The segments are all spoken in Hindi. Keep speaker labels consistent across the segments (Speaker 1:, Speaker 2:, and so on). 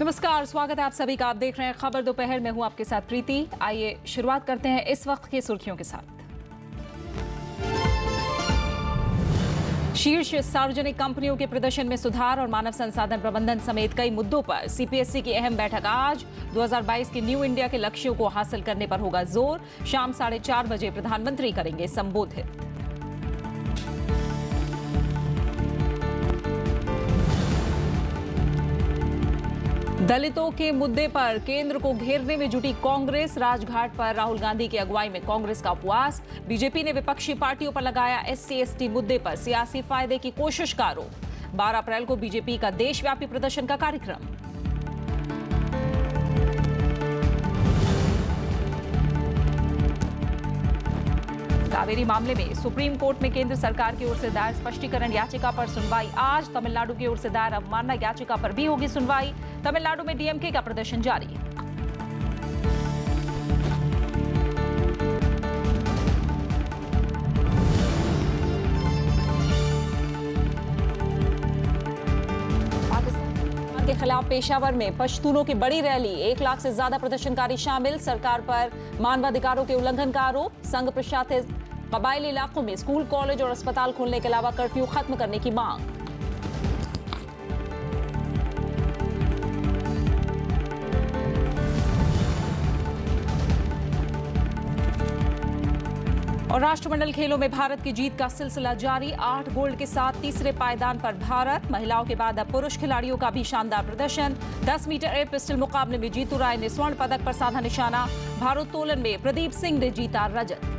Speaker 1: नमस्कार स्वागत है आप सभी का आप देख रहे हैं खबर दोपहर में हूं आपके साथ प्रीति आइए शुरुआत करते हैं इस वक्त की सुर्खियों के साथ शीर्ष सार्वजनिक कंपनियों के प्रदर्शन में सुधार और मानव संसाधन प्रबंधन समेत कई मुद्दों पर सीपीएससी की अहम बैठक आज 2022 के न्यू इंडिया के लक्ष्यों को हासिल करने पर होगा जोर शाम साढ़े चार बजे प्रधानमंत्री करेंगे संबोधित दलितों के मुद्दे पर केंद्र को घेरने में जुटी कांग्रेस राजघाट पर राहुल गांधी की अगुवाई में कांग्रेस का उपवास बीजेपी ने विपक्षी पार्टियों पर लगाया एससी एसटी मुद्दे पर सियासी फायदे की कोशिश का आरोप बारह अप्रैल को बीजेपी का देशव्यापी प्रदर्शन का कार्यक्रम कावेरी मामले में सुप्रीम कोर्ट में केंद्र सरकार की ओर से दायर स्पष्टीकरण याचिका पर सुनवाई आज तमिलनाडु की ओर से दायर अवमानना याचिका पर भी होगी सुनवाई तमिलनाडु में डीएमके का प्रदर्शन जारी के खिलाफ पेशावर में पश्तूनों की बड़ी रैली एक लाख से ज्यादा प्रदर्शनकारी शामिल सरकार पर मानवाधिकारों के उल्लंघन का आरोप संघ प्रशासित कबाइल इलाकों में स्कूल कॉलेज और अस्पताल खोलने के अलावा कर्फ्यू खत्म करने की मांग और राष्ट्रमंडल खेलों में भारत की जीत का सिलसिला जारी आठ गोल्ड के साथ तीसरे पायदान पर भारत महिलाओं के बाद अब पुरुष खिलाड़ियों का भी शानदार प्रदर्शन 10 मीटर एयर पिस्टल मुकाबले में जीतू राय ने स्वर्ण पदक पर साधा निशाना भारोत्तोलन में प्रदीप सिंह ने जीता रजत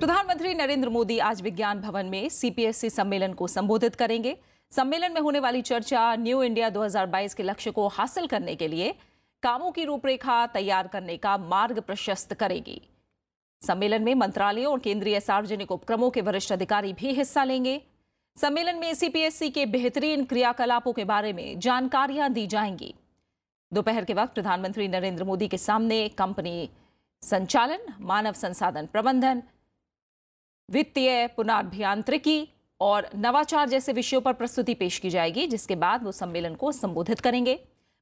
Speaker 1: प्रधानमंत्री नरेंद्र मोदी आज विज्ञान भवन में सीपीएससी सम्मेलन को संबोधित करेंगे सम्मेलन में होने वाली चर्चा न्यू इंडिया 2022 के लक्ष्य को हासिल करने के लिए कामों की रूपरेखा तैयार करने का मार्ग प्रशस्त करेगी सम्मेलन में मंत्रालयों और केंद्रीय सार्वजनिक उपक्रमों के वरिष्ठ अधिकारी भी हिस्सा लेंगे सम्मेलन में सीपीएससी के बेहतरीन क्रियाकलापों के बारे में जानकारियां दी जाएंगी दोपहर के वक्त प्रधानमंत्री नरेंद्र मोदी के सामने कंपनी संचालन मानव संसाधन प्रबंधन वित्तीय पुनर्भियांत्रिकी और नवाचार जैसे विषयों पर प्रस्तुति पेश की जाएगी जिसके बाद वो सम्मेलन को संबोधित करेंगे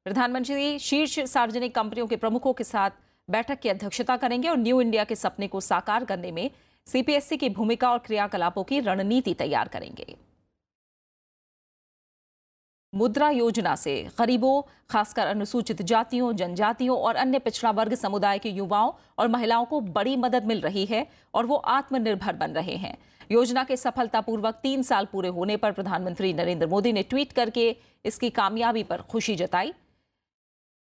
Speaker 1: प्रधानमंत्री शीर्ष सार्वजनिक कंपनियों के प्रमुखों के साथ बैठक की अध्यक्षता करेंगे और न्यू इंडिया के सपने को साकार करने में सीपीएससी की भूमिका और क्रियाकलापों की रणनीति तैयार करेंगे मुद्रा योजना से गरीबों खासकर अनुसूचित जातियों जनजातियों और अन्य पिछड़ा वर्ग समुदाय के युवाओं और महिलाओं को बड़ी मदद मिल रही है और वो आत्मनिर्भर बन रहे हैं योजना के सफलतापूर्वक तीन साल पूरे होने पर प्रधानमंत्री नरेंद्र मोदी ने ट्वीट करके इसकी कामयाबी पर खुशी जताई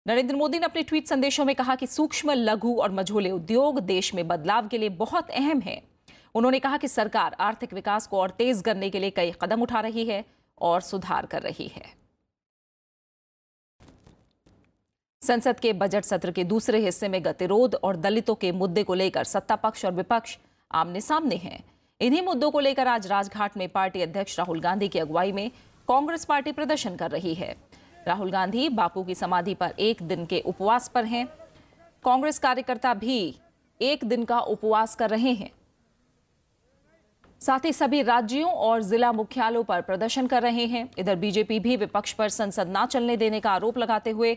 Speaker 1: नरेंद्र मोदी ने अपने ट्वीट संदेशों में कहा कि सूक्ष्म लघु और मझोले उद्योग देश में बदलाव के लिए बहुत अहम है उन्होंने कहा कि सरकार आर्थिक विकास को और तेज करने के लिए कई कदम उठा रही है और सुधार कर रही है संसद के बजट सत्र के दूसरे हिस्से में गतिरोध और दलितों के मुद्दे को लेकर सत्ता पक्ष और विपक्ष आमने सामने हैं इन्हीं मुद्दों को लेकर आज राजघाट में पार्टी अध्यक्ष राहुल गांधी की अगुवाई में कांग्रेस पार्टी प्रदर्शन कर रही है राहुल गांधी बापू की समाधि पर एक दिन के उपवास पर हैं कांग्रेस कार्यकर्ता भी एक दिन का उपवास कर रहे हैं साथ ही सभी राज्यों और जिला मुख्यालयों पर प्रदर्शन कर रहे हैं इधर बीजेपी भी विपक्ष पर संसद ना चलने देने का आरोप लगाते हुए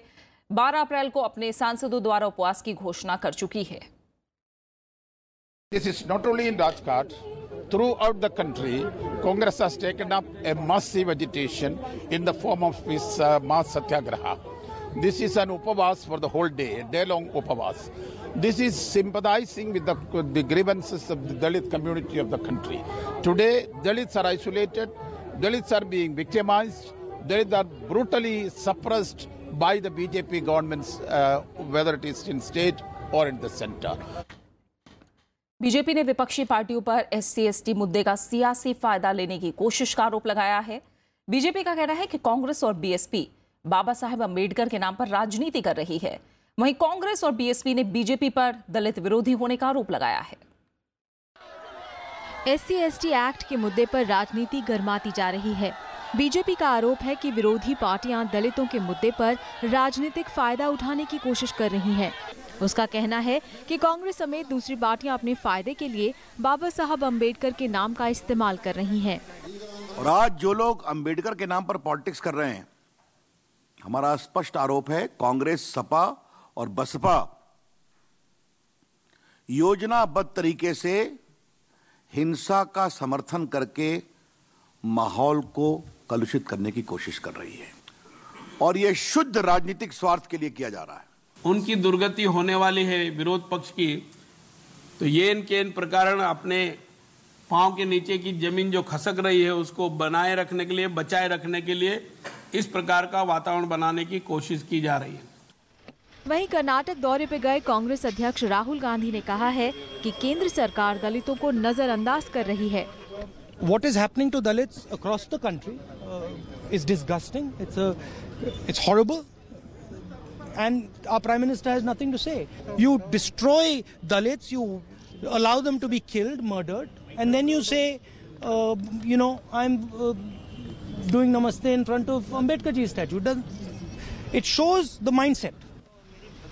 Speaker 1: 12 अप्रैल को अपने सांसदों द्वारा उपवास की घोषणा कर चुकी है
Speaker 2: this is not only in Rajghat throughout the country, Congress has taken up a massive agitation in the form of this uh, mass satyagraha. This is an upavas for the whole day, a day long upavas. This is sympathizing with the, the grievances of the Dalit community of the country. Today, Dalits are isolated, Dalits are being victimized, Dalits are brutally suppressed by the BJP governments, uh, whether it is in state or in the center.
Speaker 1: BJP ने विपक्षी पार्टियों पर एस एससी मुद्दे का सियासी फायदा लेने की कोशिश का आरोप लगाया है बीजेपी का कहना है कि कांग्रेस और बीएसपी बाबा साहेब अम्बेडकर के नाम पर राजनीति कर रही है वहीं कांग्रेस और बीएसपी ने बीजेपी पर दलित विरोधी होने का आरोप लगाया है
Speaker 3: एस सी एक्ट के मुद्दे पर राजनीति गर्माती जा रही है बीजेपी का आरोप है कि विरोधी पार्टियां दलितों के मुद्दे पर राजनीतिक फायदा उठाने की कोशिश कर रही हैं। उसका कहना है कि कांग्रेस समेत दूसरी पार्टियां अपने फायदे के लिए बाबा साहब अम्बेडकर के नाम का इस्तेमाल कर रही हैं।
Speaker 4: और आज जो लोग अम्बेडकर के नाम पर पॉलिटिक्स कर रहे हैं हमारा स्पष्ट आरोप है कांग्रेस सपा और बसपा योजनाबद्ध तरीके से हिंसा का समर्थन करके माहौल को कलुषित करने की कोशिश कर रही है और यह शुद्ध राजनीतिक स्वार्थ के लिए किया जा रहा
Speaker 5: है उनकी
Speaker 2: दुर्गति होने वाली है विरोध पक्ष की तो ये इनके इन प्रकार अपने पांव के नीचे की जमीन जो खसक रही है उसको बनाए रखने के लिए बचाए रखने के लिए इस प्रकार का वातावरण बनाने की कोशिश की जा रही है
Speaker 3: वहीं कर्नाटक दौरे पर गए कांग्रेस अध्यक्ष राहुल गांधी ने कहा है कि केंद्र सरकार दलितों को नजरअंदाज कर रही है
Speaker 4: what is happening to Dalit across the country is disgusting it's it's and our prime minister has nothing to say you destroy Dalits you allow them to be killed murdered and then you say, uh, you know, I'm uh, doing namaste in front of Ambedkar ji statue. It shows the mindset.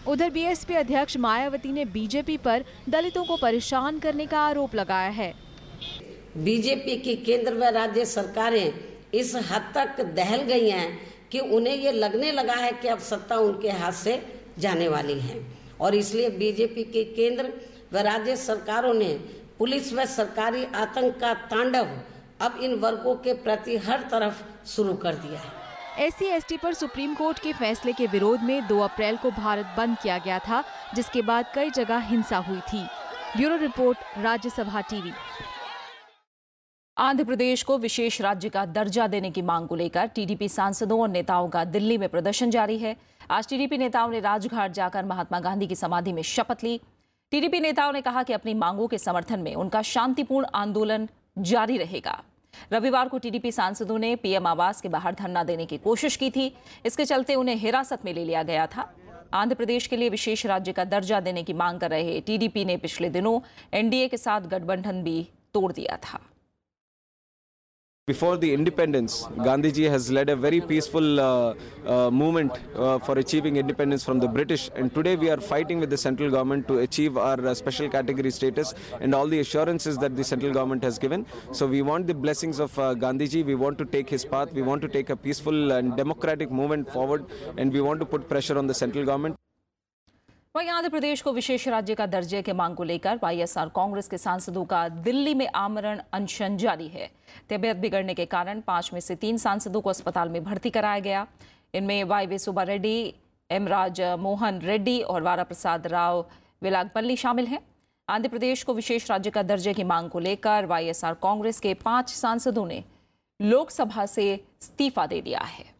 Speaker 4: उधर
Speaker 3: बीएसपी अध्यक्ष मायावती ने बीजेपी पर दलितों को परेशान करने का आरोप लगाया है
Speaker 1: बीजेपी की केंद्र व राज्य सरकारें इस हद तक दहल गई हैं कि उन्हें ये लगने लगा है कि अब सत्ता उनके हाथ से जाने वाली है और इसलिए बीजेपी के केंद्र व राज्य सरकारों ने पुलिस व सरकारी आतंक का तांडव अब इन वर्गों के प्रति हर तरफ शुरू कर दिया है
Speaker 3: एस सी पर सुप्रीम कोर्ट के फैसले के विरोध में 2 अप्रैल को भारत बंद किया गया
Speaker 1: था जिसके बाद कई जगह हिंसा हुई थी bureau report Rajya Sabha TV Andhra प्रदेश को विशेष राज्य का दर्जा देने की मांग को लेकर टीडीपी सांसदों और नेताओं का दिल्ली में प्रदर्शन जारी है आज टीडीपी नेताओं ने राजघाट जाकर महात्मा गांधी की समाधि में शपथ ली टीडीपी नेताओं ने कहा कि अपनी मांगों के समर्थन में उनका शांतिपूर्ण आंदोलन जारी रहेगा रविवार को टीडीपी सांसदों ने पीएम आवास के बाहर धरना देने की कोशिश की थी इसके चलते उन्हें हिरासत में ले लिया गया था आंध्र प्रदेश के लिए विशेष राज्य का दर्जा देने की मांग कर रहे टीडीपी ने पिछले दिनों एनडीए के साथ गठबंधन भी तोड़ दिया था
Speaker 6: Before the independence, Gandhiji has led a very peaceful uh, uh, movement uh, for achieving independence from the British. And today we are fighting with the central government to achieve our uh, special category status and all the assurances that the central government has given. So we want the blessings of uh, Gandhiji. We want to take his path. We want to take a peaceful and democratic movement forward. And we want to put pressure on the central government.
Speaker 1: वहीं आंध्र प्रदेश को विशेष राज्य का दर्जे के मांग को लेकर वाईएसआर कांग्रेस के सांसदों का दिल्ली में आमरण अनशन जारी है तबीयत बिगड़ने के कारण पांच में से तीन सांसदों को अस्पताल में भर्ती कराया गया इनमें वाई सुबा रेड्डी एम राज मोहन रेड्डी और वारा प्रसाद राव विलागपल्ली शामिल हैं आंध्र प्रदेश को विशेष राज्य का दर्जे की मांग को लेकर वाईएसआर कांग्रेस के पांच सांसदों ने लोकसभा से इस्तीफा दे दिया है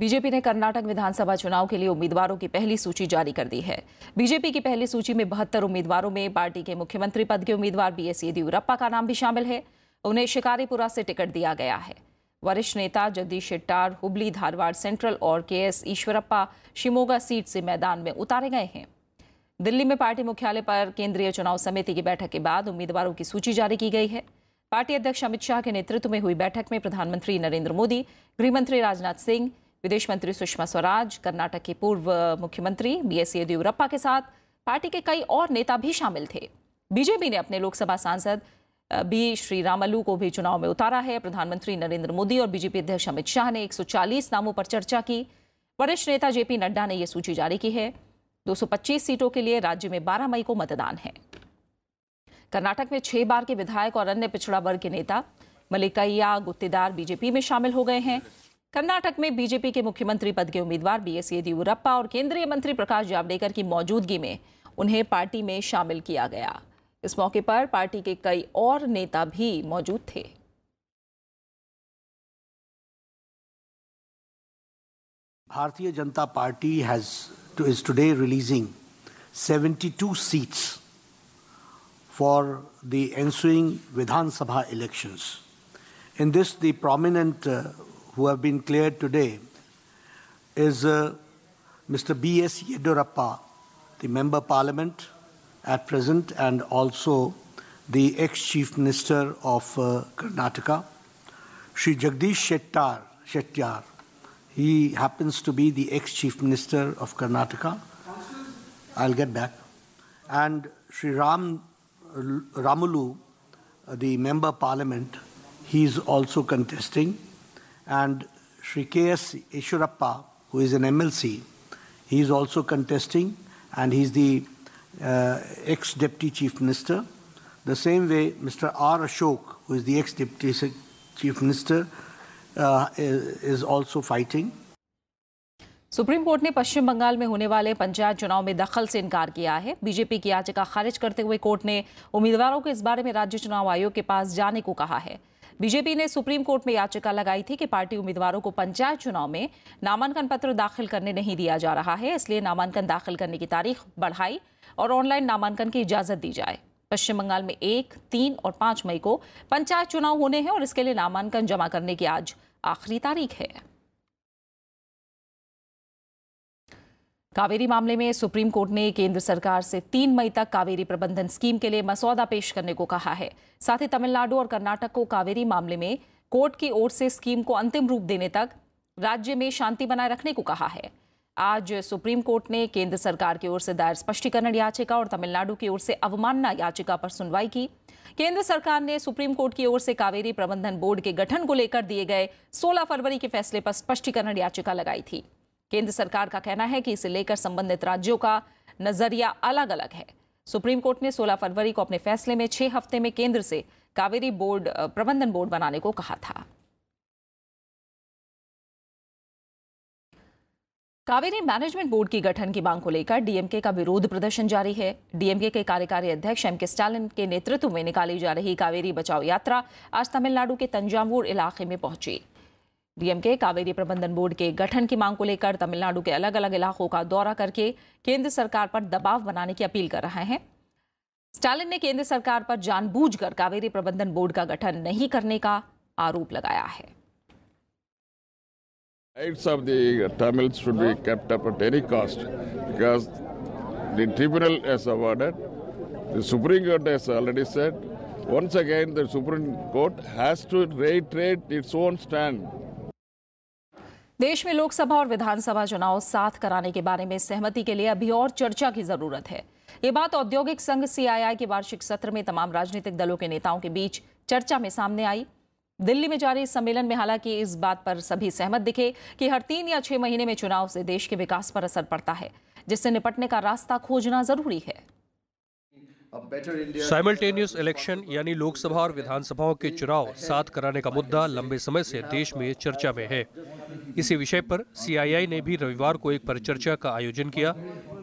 Speaker 1: बीजेपी ने कर्नाटक विधानसभा चुनाव के लिए उम्मीदवारों की पहली सूची जारी कर दी है बीजेपी की पहली सूची में बहत्तर उम्मीदवारों में पार्टी के मुख्यमंत्री पद के उम्मीदवार बी एस येदियुरप्पा का नाम भी शामिल है उन्हें शिकारीपुरा से टिकट दिया गया है वरिष्ठ नेता जगदीश शेट्टार हुबली धारवाड़ सेंट्रल और K S Eshwarappa Shimoga seat से मैदान में उतारे गए हैं दिल्ली में पार्टी मुख्यालय पर केंद्रीय चुनाव समिति की बैठक के बाद उम्मीदवारों की सूची जारी की गई है पार्टी अध्यक्ष अमित शाह के नेतृत्व में हुई बैठक में प्रधानमंत्री नरेंद्र मोदी गृहमंत्री राजनाथ सिंह विदेश मंत्री सुषमा स्वराज कर्नाटक के पूर्व मुख्यमंत्री बी एस येदियुरप्पा के साथ पार्टी के कई और नेता भी शामिल थे बीजेपी ने अपने लोकसभा सांसद बी श्री रामलू को भी चुनाव में उतारा है प्रधानमंत्री नरेंद्र मोदी और बीजेपी अध्यक्ष अमित शाह ने 140 नामों पर चर्चा की वरिष्ठ नेता जेपी नड्डा ने यह सूची जारी की है 225 सीटों के लिए राज्य में 12 मई को मतदान है कर्नाटक में छह बार के विधायक और अन्य पिछड़ा वर्ग के नेता मलिकैया गुत्तेदार बीजेपी में शामिल हो गए हैं कर्नाटक में बीजेपी के मुख्यमंत्री पद के उम्मीदवार बी एस येदियुरप्पा और केंद्रीय मंत्री प्रकाश जावड़ेकर की मौजूदगी में उन्हें पार्टी में शामिल किया गया इस मौके पर पार्टी के कई और नेता भी मौजूद थे
Speaker 4: Bharatiya Janata party has to is today releasing 72 seats for the ensuing Vidhan Sabha elections in this the prominent who have been cleared today is uh, Mr. B.S. Yedurappa, the Member Parliament at present and also the ex-Chief Minister of uh, Karnataka. Sri Jagdish Shettar, Shettyar, he happens to be the ex-Chief Minister of Karnataka. I'll get back. And Sri Ram Ramulu, uh, the Member Parliament, he is also contesting. And Sri K.S. Ishwarappa, who is an MLC, he is also contesting and he is the uh, ex-deputy chief minister. The same way, Mr. R. Ashok, who is the ex-deputy chief minister, uh, is also fighting.
Speaker 1: Supreme Court ने पश्चिम बंगाल में होने वाले पंचायत चुनाव में दखल से इनकार किया है बीजेपी की याचिका खारिज करते हुए कोर्ट ने उम्मीदवारों को इस बारे में राज्य चुनाव आयोग के पास जाने को कहा है बीजेपी ने सुप्रीम कोर्ट में याचिका लगाई थी कि पार्टी उम्मीदवारों को पंचायत चुनाव में नामांकन पत्र दाखिल करने नहीं दिया जा रहा है इसलिए नामांकन दाखिल करने की तारीख बढ़ाई और ऑनलाइन नामांकन की इजाजत दी जाए पश्चिम बंगाल में एक तीन और पांच मई को पंचायत चुनाव होने हैं और इसके लिए नामांकन जमा करने की आज आखिरी तारीख है कावेरी मामले में सुप्रीम कोर्ट ने केंद्र सरकार से तीन मई तक कावेरी प्रबंधन स्कीम के लिए मसौदा पेश करने को कहा है साथ ही तमिलनाडु और कर्नाटक को कावेरी मामले में कोर्ट की ओर से स्कीम को अंतिम रूप देने तक राज्य में शांति बनाए रखने को कहा है आज सुप्रीम कोर्ट ने केंद्र सरकार की ओर से दायर स्पष्टीकरण याचिका और तमिलनाडु की ओर से अवमानना याचिका पर सुनवाई की केंद्र सरकार ने सुप्रीम कोर्ट की ओर से कावेरी प्रबंधन बोर्ड के गठन को लेकर दिए गए 16 फरवरी के फैसले पर स्पष्टीकरण याचिका लगाई थी केंद्र सरकार का कहना है कि इसे लेकर संबंधित राज्यों का नजरिया अलग अलग है सुप्रीम कोर्ट ने 16 फरवरी को अपने फैसले में छह हफ्ते में केंद्र से कावेरी बोर्ड प्रबंधन बोर्ड बनाने को कहा था कावेरी मैनेजमेंट बोर्ड की गठन की मांग को लेकर डीएमके का विरोध प्रदर्शन जारी है डीएमके के कार्यकारी अध्यक्ष एम के स्टालिन के नेतृत्व में निकाली जा रही कावेरी बचाव यात्रा आज तमिलनाडु के तंजावुर इलाके में पहुंची डीएमके कावेरी प्रबंधन बोर्ड के गठन की मांग को लेकर तमिलनाडु के अलग अलग इलाकों का दौरा करके केंद्र सरकार पर दबाव बनाने की अपील कर रहे हैं स्टालिन ने केंद्र सरकार पर जानबूझकर कावेरी प्रबंधन बोर्ड का गठन नहीं करने का आरोप लगाया है
Speaker 2: Rights of the Tamils should be kept up at any cost because the tribunal has awarded, the Supreme Court has already said, once again the Supreme Court has to reiterate its own stand
Speaker 1: देश में लोकसभा और विधानसभा चुनाव साथ कराने के बारे में सहमति के लिए अभी और चर्चा की जरूरत है ये बात औद्योगिक संघ सीआईआई के वार्षिक सत्र में तमाम राजनीतिक दलों के नेताओं के बीच चर्चा में सामने आई दिल्ली में जारी सम्मेलन में हालांकि इस बात पर सभी सहमत दिखे कि हर तीन या छह महीने में चुनाव से देश के विकास पर असर पड़ता है जिससे निपटने का रास्ता खोजना जरूरी है
Speaker 5: साइमल्टेनियस इलेक्शन यानी लोकसभा और विधानसभाओं के चुनाव साथ कराने का मुद्दा लंबे समय से देश में चर्चा में है इसी विषय पर सीआईआई ने भी रविवार को एक परिचर्चा का आयोजन किया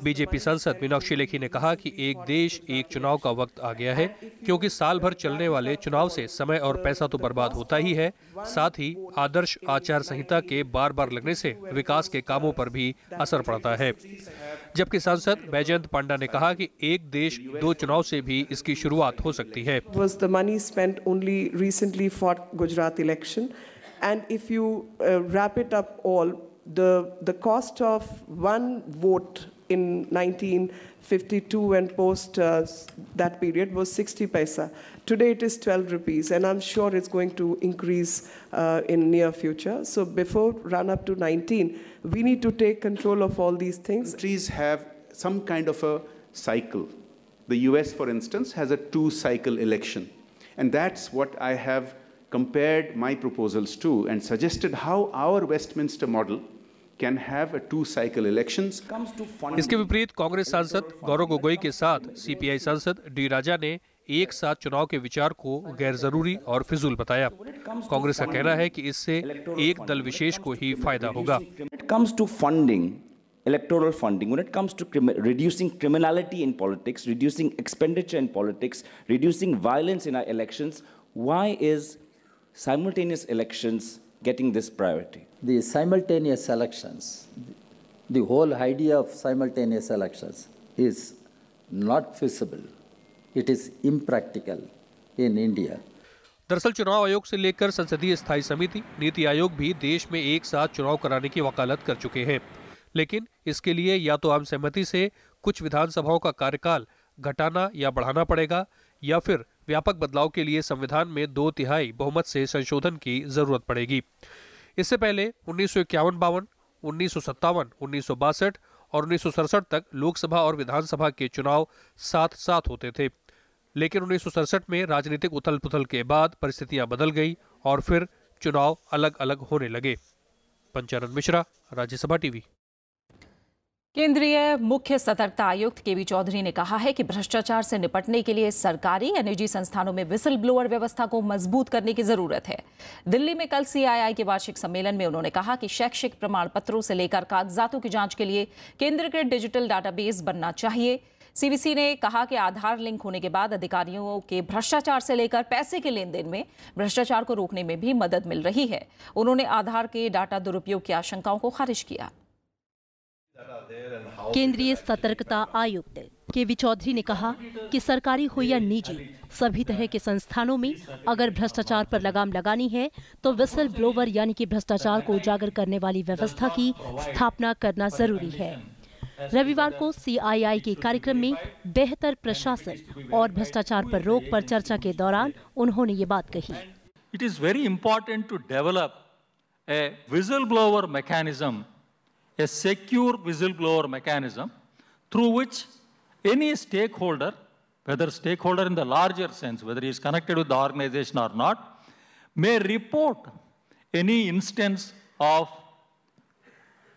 Speaker 5: बीजेपी सांसद मीनाक्षी लेखी ने कहा कि एक देश एक चुनाव का वक्त आ गया है क्योंकि साल भर चलने वाले चुनाव से समय और पैसा तो बर्बाद होता ही है साथ ही आदर्श आचार संहिता के बार बार लगने से विकास के कामों पर भी असर पड़ता है जबकि सांसद बैजयंत पांडा ने कहा कि एक देश दो चुनाव से भी इसकी शुरुआत हो सकती है money spend only recently
Speaker 4: for Gujarat election and if you wrap it up all the cost of one vote in 1952 and post uh, that period was 60 paisa. Today it is 12 rupees, and I'm sure it's going to increase uh, in near future. So before run up to 19, we need to take control of all these things.
Speaker 2: Countries have some kind of a cycle. The US, for instance, has a two-cycle election. And that's what I have compared my proposals to and suggested how our Westminster model can have a two cycle elections
Speaker 5: इसके विपरीत कांग्रेस सांसद गौरव गोगोई के साथ सीपीआई सांसद डी राजा ने एक साथ चुनाव के विचार को गैर जरूरी और फिजूल बताया कांग्रेस का कहना है कि इससे एक दल विशेष को ही फायदा होगा it comes to
Speaker 7: funding electoral funding it comes to reducing criminality in politics reducing expenditure in politics reducing violence in our elections why is simultaneous elections getting this priority the simultaneous elections, the whole idea of simultaneous elections is not feasible. It is impractical in India.
Speaker 5: दरअसल चुनाव आयोग से लेकर संसदीय स्थायी समिति नीति आयोग भी देश में एक साथ चुनाव कराने की वकालत कर चुके हैं लेकिन इसके लिए या तो आम सहमति से कुछ विधानसभाओं का कार्यकाल घटाना या बढ़ाना पड़ेगा या फिर व्यापक बदलाव के लिए संविधान में दो तिहाई बहुमत से संशोधन की जरूरत पड़ेगी इससे पहले उन्नीस सौ इक्यावन बावन उन्नीस सौ सत्तावन उन्नीस सौ बासठ और उन्नीस सौ सड़सठ तक लोकसभा और विधानसभा के चुनाव साथ साथ होते थे लेकिन उन्नीस सौ सड़सठ में राजनीतिक उथल पुथल के बाद परिस्थितियां बदल गई और फिर चुनाव अलग अलग होने लगे पंचानंद मिश्रा राज्यसभा टीवी
Speaker 1: केंद्रीय मुख्य सतर्कता आयुक्त के वी चौधरी ने कहा है कि भ्रष्टाचार से निपटने के लिए सरकारी या निजी संस्थानों में विसल ब्लोअर व्यवस्था को मजबूत करने की जरूरत है दिल्ली में कल सीआईआई के वार्षिक सम्मेलन में उन्होंने कहा कि शैक्षिक प्रमाण पत्रों से लेकर कागजातों की जांच के लिए केंद्रीकृत डिजिटल डाटाबेस बनना चाहिए सीबीसी ने कहा कि आधार लिंक होने के बाद अधिकारियों के भ्रष्टाचार से लेकर पैसे के लेन देन में भ्रष्टाचार को रोकने में भी मदद मिल रही है उन्होंने आधार के डाटा दुरुपयोग की आशंकाओं को खारिज किया
Speaker 6: केंद्रीय सतर्कता आयुक्त के वी चौधरी ने कहा कि सरकारी हो या निजी सभी तरह के संस्थानों में अगर भ्रष्टाचार पर लगाम लगानी है तो विसल ब्लोवर यानी कि भ्रष्टाचार को उजागर करने वाली व्यवस्था की स्थापना करना जरूरी है रविवार को सीआईआई के कार्यक्रम में बेहतर प्रशासन और भ्रष्टाचार पर रोक पर चर्चा के दौरान उन्होंने ये बात कही it
Speaker 7: is very important to develop a whistle blower mechanism a secure whistleblower mechanism through which any stakeholder, whether stakeholder in the larger sense, whether he is connected with the organization or not, may report any instance of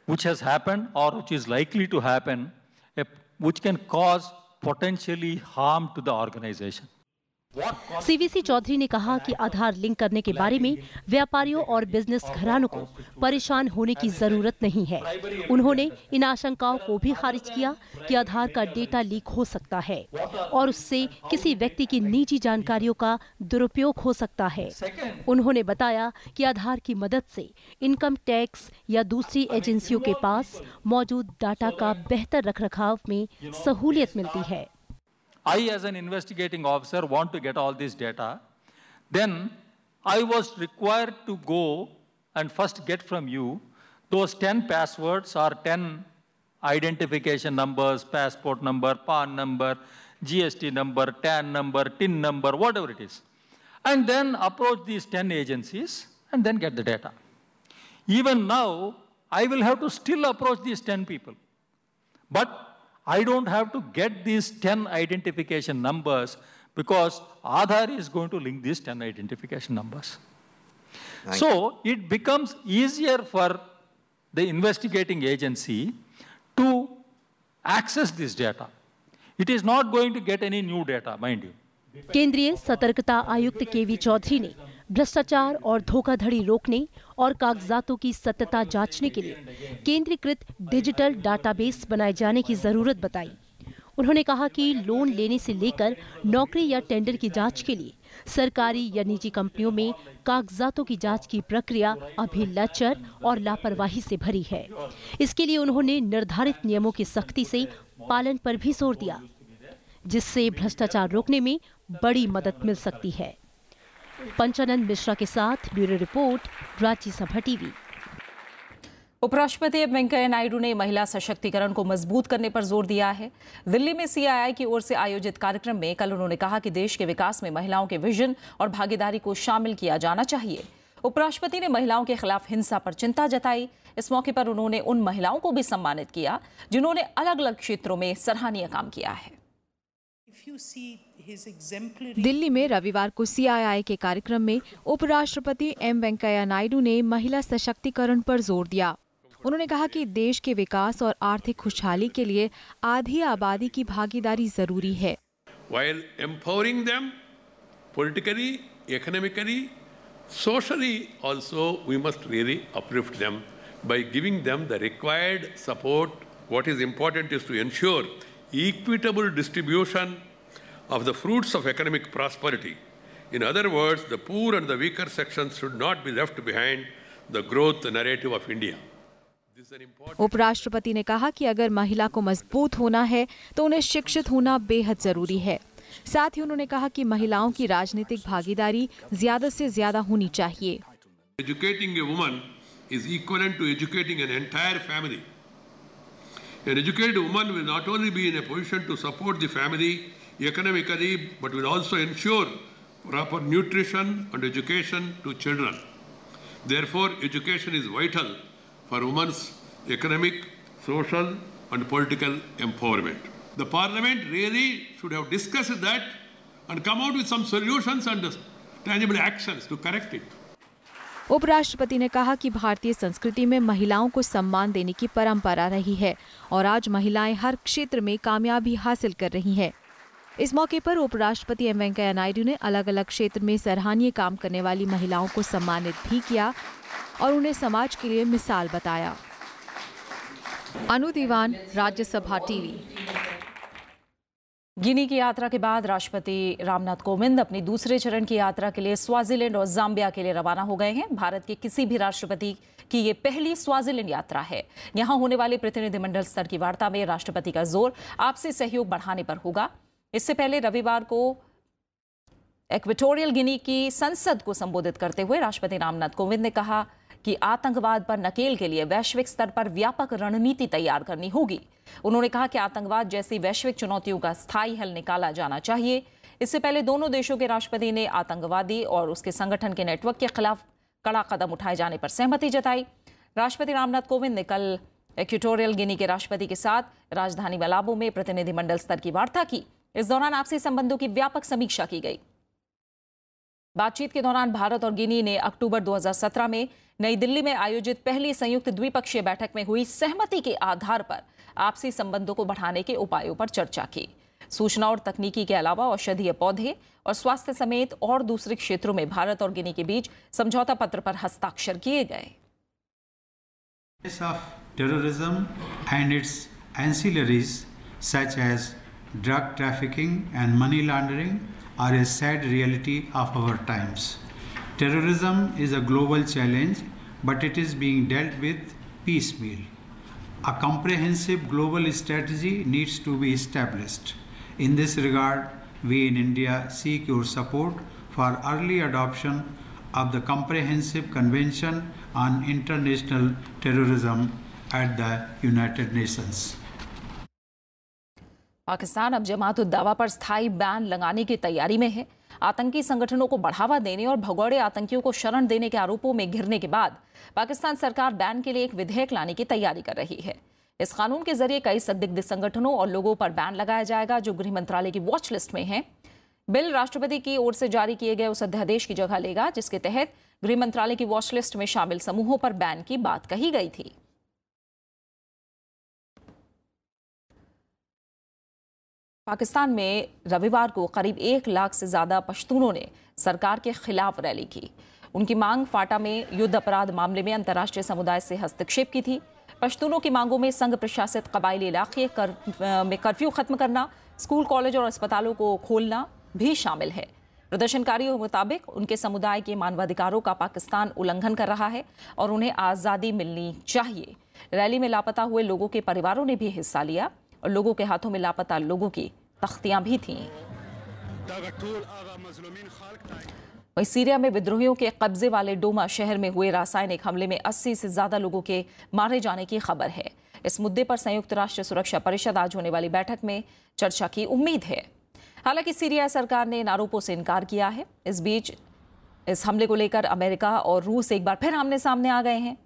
Speaker 7: which has happened or which is likely to happen, eh, which can cause potentially harm to the organization.
Speaker 6: CVC Chaudhary ने कहा कि आधार लिंक करने के बारे में व्यापारियों और बिजनेस घरानों को परेशान होने की जरूरत नहीं है उन्होंने इन आशंकाओं को भी खारिज किया कि आधार का डेटा लीक हो सकता है और उससे किसी व्यक्ति की निजी जानकारियों का दुरुपयोग हो सकता है उन्होंने बताया कि आधार की मदद से इनकम टैक्स या दूसरी एजेंसियों के पास मौजूद डाटा का बेहतर रख में सहूलियत मिलती है
Speaker 7: I, as an investigating officer, want to get all this data. Then I was required to go and first get from you those 10 passwords or 10 identification numbers, passport number, PAN number, GST number, TAN number, TIN number, whatever it is. And then approach these 10 agencies and then get the data. Even now, I will have to still approach these 10 people. But I don't have to get these 10 identification numbers because Aadhaar is going to link these 10 identification numbers. Thank so you. it becomes easier for the investigating agency to access this data. It is not going to get any new data, mind you.
Speaker 6: केंद्रीय सतर्कता आयुक्त केवी चौधरी ने भ्रष्टाचार और धोखाधड़ी रोकने और कागजातों की सत्यता जांचने के लिए केंद्रीकृत डिजिटल डाटाबेस बनाए जाने की जरूरत बताई उन्होंने कहा कि लोन लेने से लेकर नौकरी या टेंडर की जांच के लिए सरकारी या निजी कंपनियों में कागजातों की जांच की प्रक्रिया अभी लचर और लापरवाही से भरी है इसके लिए उन्होंने निर्धारित नियमों की सख्ती से पालन पर भी जोर दिया जिससे भ्रष्टाचार रोकने में बड़ी मदद मिल सकती है पंचानंद मिश्रा के साथ ब्यूरो रिपोर्ट सभा टीवी उपराष्ट्रपति वेंकैया
Speaker 1: नायडू ने महिला सशक्तिकरण को मजबूत करने पर जोर दिया है दिल्ली में सीआईआई की ओर से आयोजित कार्यक्रम में कल उन्होंने कहा कि देश के विकास में महिलाओं के विजन और भागीदारी को शामिल किया जाना चाहिए उपराष्ट्रपति ने महिलाओं के खिलाफ हिंसा पर चिंता जताई इस मौके पर उन्होंने उन महिलाओं को भी सम्मानित किया जिन्होंने अलग अलग क्षेत्रों में सराहनीय काम किया है दिल्ली में रविवार को सीआईआई के कार्यक्रम में
Speaker 3: उपराष्ट्रपति एम वेंकैया नायडू ने महिला सशक्तिकरण पर जोर दिया उन्होंने कहा कि देश के विकास और आर्थिक खुशहाली के लिए आधी आबादी की भागीदारी जरूरी है
Speaker 2: required support what is important is to ensure equitable distribution of the fruits of economic prosperity. In other words, the poor and the weaker sections should not be left behind the growth narrative of India.
Speaker 3: उपराष्ट्रपति ने कहा कि अगर महिला को मजबूत होना है तो उन्हें शिक्षित होना बेहद जरूरी है साथ ही उन्होंने कहा कि महिलाओं की राजनीतिक भागीदारी ज्यादा से ज्यादा होनी चाहिए
Speaker 2: educating a woman is equal to educating an entire family an educated woman will not only be in a position to support the family economically, but will also ensure proper nutrition and education to children. Therefore, education is vital for women's economic, social and political empowerment. The parliament really should have discussed that and come out with some solutions and tangible actions to correct it.
Speaker 3: उपराष्ट्रपति ने कहा कि भारतीय संस्कृति में महिलाओं को सम्मान देने की परंपरा रही है और आज महिलाएं हर क्षेत्र में कामयाबी हासिल कर रही हैं इस मौके पर उपराष्ट्रपति एम वेंकैया नायडू ने अलग अलग क्षेत्र में सराहनीय काम करने वाली महिलाओं को सम्मानित भी किया और उन्हें समाज के लिए मिसाल बताया
Speaker 1: अनु दीवान राज्यसभा टीवी गिनी की यात्रा के बाद राष्ट्रपति रामनाथ कोविंद अपने दूसरे चरण की यात्रा के लिए स्वाजीलैंड और जाम्बिया के लिए रवाना हो गए हैं भारत के किसी भी राष्ट्रपति की ये पहली स्वाजीलैंड यात्रा है यहाँ होने वाली प्रतिनिधिमंडल स्तर की वार्ता में राष्ट्रपति का जोर आपसी सहयोग बढ़ाने पर होगा इससे पहले रविवार को एक्वेटोरियल गिनी की संसद को संबोधित करते हुए राष्ट्रपति रामनाथ कोविंद ने कहा कि आतंकवाद पर नकेल के लिए वैश्विक स्तर पर व्यापक रणनीति तैयार करनी होगी उन्होंने कहा कि आतंकवाद जैसी वैश्विक चुनौतियों का स्थायी हल निकाला जाना चाहिए इससे पहले दोनों देशों के राष्ट्रपति ने आतंकवादी और उसके संगठन के नेटवर्क के खिलाफ कड़ा कदम उठाए जाने पर सहमति जताई राष्ट्रपति रामनाथ कोविंद ने कल इक्वेटोरियल गिनी के राष्ट्रपति के साथ राजधानी मलाबो में प्रतिनिधिमंडल स्तर की वार्ता की इस दौरान आपसी संबंधों की व्यापक समीक्षा की गई बातचीत के दौरान भारत और गिनी ने अक्टूबर 2017 में नई दिल्ली में आयोजित पहली संयुक्त द्विपक्षीय बैठक में हुई सहमति के आधार पर आपसी संबंधों को बढ़ाने के उपायों पर चर्चा की सूचना और तकनीकी के अलावा औषधीय पौधे और स्वास्थ्य समेत और दूसरे क्षेत्रों में भारत और गिनी के बीच समझौता पत्र पर हस्ताक्षर किए गए
Speaker 5: of
Speaker 7: terrorism and its ancillaries such as drug trafficking, and money laundering are a sad reality of our times. Terrorism is a global challenge, but it is being dealt with piecemeal. A comprehensive global strategy needs to be established. In this regard, we in India seek your support for early adoption of the Comprehensive Convention on International Terrorism at the United Nations.
Speaker 1: Pakistan अब जमात उद्दावा पर स्थायी बैन लगाने की तैयारी में है आतंकी संगठनों को बढ़ावा देने और भगौड़े आतंकियों को शरण देने के आरोपों में घिरने के बाद पाकिस्तान सरकार बैन के लिए एक विधेयक लाने की तैयारी कर रही है इस कानून के जरिए कई संदिग्ध संगठनों और लोगों पर बैन लगाया जाएगा जो गृह मंत्रालय की वॉच लिस्ट में है बिल राष्ट्रपति की ओर से जारी किए गए उस अध्यादेश की जगह लेगा जिसके तहत गृह मंत्रालय की वॉच लिस्ट में शामिल समूहों पर बैन की बात कही गई थी पाकिस्तान में रविवार को करीब एक लाख से ज़्यादा पश्तूनों ने सरकार के खिलाफ रैली की उनकी मांग फाटा में युद्ध अपराध मामले में अंतर्राष्ट्रीय समुदाय से हस्तक्षेप की थी पश्तूनों की मांगों में संघ प्रशासित कबायली इलाके कर, में कर्फ्यू खत्म करना स्कूल कॉलेज और अस्पतालों को खोलना भी शामिल है प्रदर्शनकारियों के मुताबिक उनके समुदाय के मानवाधिकारों का पाकिस्तान उल्लंघन कर रहा है और उन्हें आज़ादी मिलनी चाहिए रैली में लापता हुए लोगों के परिवारों ने भी हिस्सा लिया और लोगों के हाथों में लापता लोगों की तख्तियां भी थीं वहीं सीरिया में विद्रोहियों के कब्जे वाले डोमा शहर में हुए रासायनिक हमले में 80 से ज्यादा लोगों के मारे जाने की खबर है इस मुद्दे पर संयुक्त राष्ट्र सुरक्षा परिषद आज होने वाली बैठक में चर्चा की उम्मीद है हालांकि सीरिया सरकार ने इन आरोपों से इनकार किया है इस बीच इस हमले को लेकर अमेरिका और रूस एक बार फिर आमने सामने आ गए हैं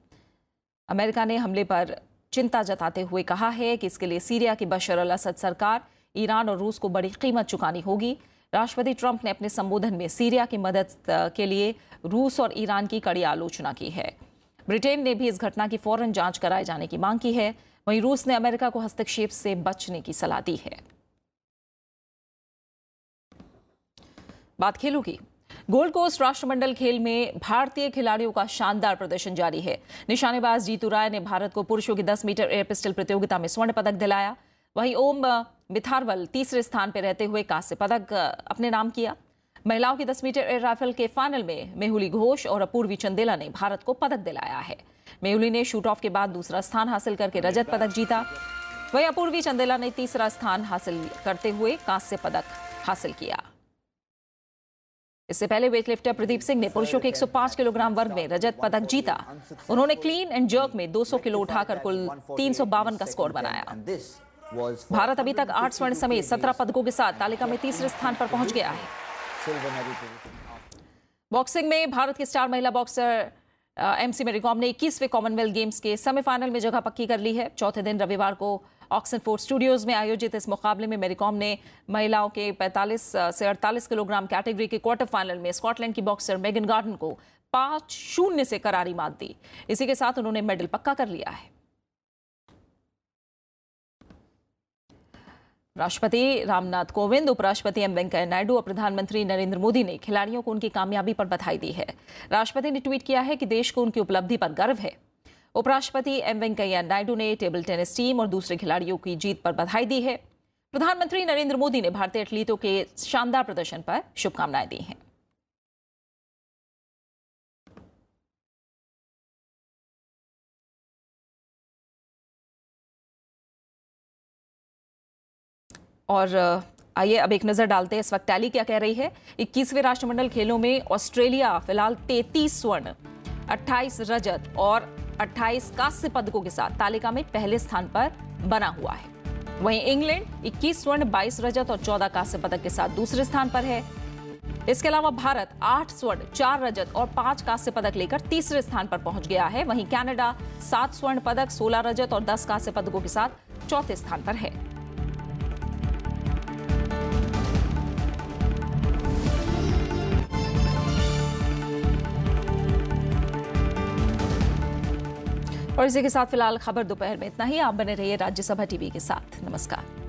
Speaker 1: अमेरिका ने हमले पर चिंता जताते हुए कहा है कि इसके लिए सीरिया की बशर अल असद सरकार ईरान और रूस को बड़ी कीमत चुकानी होगी राष्ट्रपति ट्रंप ने अपने संबोधन में सीरिया की मदद के लिए रूस और ईरान की कड़ी आलोचना की है ब्रिटेन ने भी इस घटना की फौरन जांच कराए जाने की मांग की है वहीं रूस ने अमेरिका को हस्तक्षेप से बचने की सलाह दी है बात खेलोगी गोल्ड कोस्ट राष्ट्रमंडल खेल में भारतीय खिलाड़ियों का शानदार प्रदर्शन जारी है निशानेबाज जीतू राय ने भारत को पुरुषों की 10 मीटर एयर पिस्टल प्रतियोगिता में स्वर्ण पदक दिलाया वहीं ओम मिथारवल तीसरे स्थान पर रहते हुए कांस्य पदक अपने नाम किया महिलाओं की 10 मीटर एयर राइफल के फाइनल में मेहुली घोष और अपूर्वी चंदेला ने भारत को पदक दिलाया है मेहुली ने शूट ऑफ के बाद दूसरा स्थान हासिल करके रजत पदक जीता वहीं अपूर्वी चंदेला ने तीसरा स्थान हासिल करते हुए कांस्य पदक हासिल किया इससे पहले वेटलिफ्टर प्रदीप सिंह ने पुरुषों के 105 किलोग्राम वर्ग में रजत पदक जीता उन्होंने क्लीन एंड जर्क में 200 किलो उठाकर कुल तीन का स्कोर बनाया भारत अभी तक आठ स्वर्ण समेत सत्रह पदकों के साथ तालिका में तीसरे स्थान पर पहुंच गया
Speaker 4: है
Speaker 1: बॉक्सिंग में भारत की स्टार महिला बॉक्सर एमसी मेरीकॉम ने इक्कीसवें कॉमनवेल्थ गेम्स के सेमीफाइनल में जगह पक्की कर ली है चौथे दिन रविवार को ऑक्सन फोर्ड स्टूडियोज में आयोजित इस मुकाबले में मेरीकॉम ने महिलाओं के 45 से 48 किलोग्राम कैटेगरी के क्वार्टर फाइनल में स्कॉटलैंड की बॉक्सर मेगन गार्डन को पाँच शून्य से करारी मात दी इसी के साथ उन्होंने मेडल पक्का कर लिया है राष्ट्रपति रामनाथ कोविंद उपराष्ट्रपति एम वेंकैया नायडू और प्रधानमंत्री नरेंद्र मोदी ने खिलाड़ियों को उनकी कामयाबी पर बधाई दी है राष्ट्रपति ने ट्वीट किया है कि देश को उनकी उपलब्धि पर गर्व है उपराष्ट्रपति एम वेंकैया नायडू ने टेबल टेनिस टीम और दूसरे खिलाड़ियों की जीत पर बधाई दी है प्रधानमंत्री नरेंद्र मोदी ने भारतीय एथलीटों के शानदार प्रदर्शन पर शुभकामनाएं दी हैं और आइए अब एक नज़र डालते हैं इस वक्त टैली क्या कह रही है इक्कीसवें राष्ट्रमंडल खेलों में ऑस्ट्रेलिया फिलहाल तैतीस स्वर्ण अट्ठाईस रजत और अट्ठाईस कांस्य पदकों के साथ तालिका में पहले स्थान पर बना हुआ है वहीं इंग्लैंड 21 स्वर्ण 22 रजत और 14 कांस्य पदक के साथ दूसरे स्थान पर है इसके अलावा भारत 8 स्वर्ण 4 रजत और 5 कांस्य पदक लेकर तीसरे स्थान पर पहुंच गया है वहीं कनाडा 7 स्वर्ण पदक 16 रजत और 10 कांस्य पदकों के साथ चौथे स्थान पर है और इसी के साथ फिलहाल खबर दोपहर में इतना ही आप बने रहिए राज्यसभा टीवी के साथ नमस्कार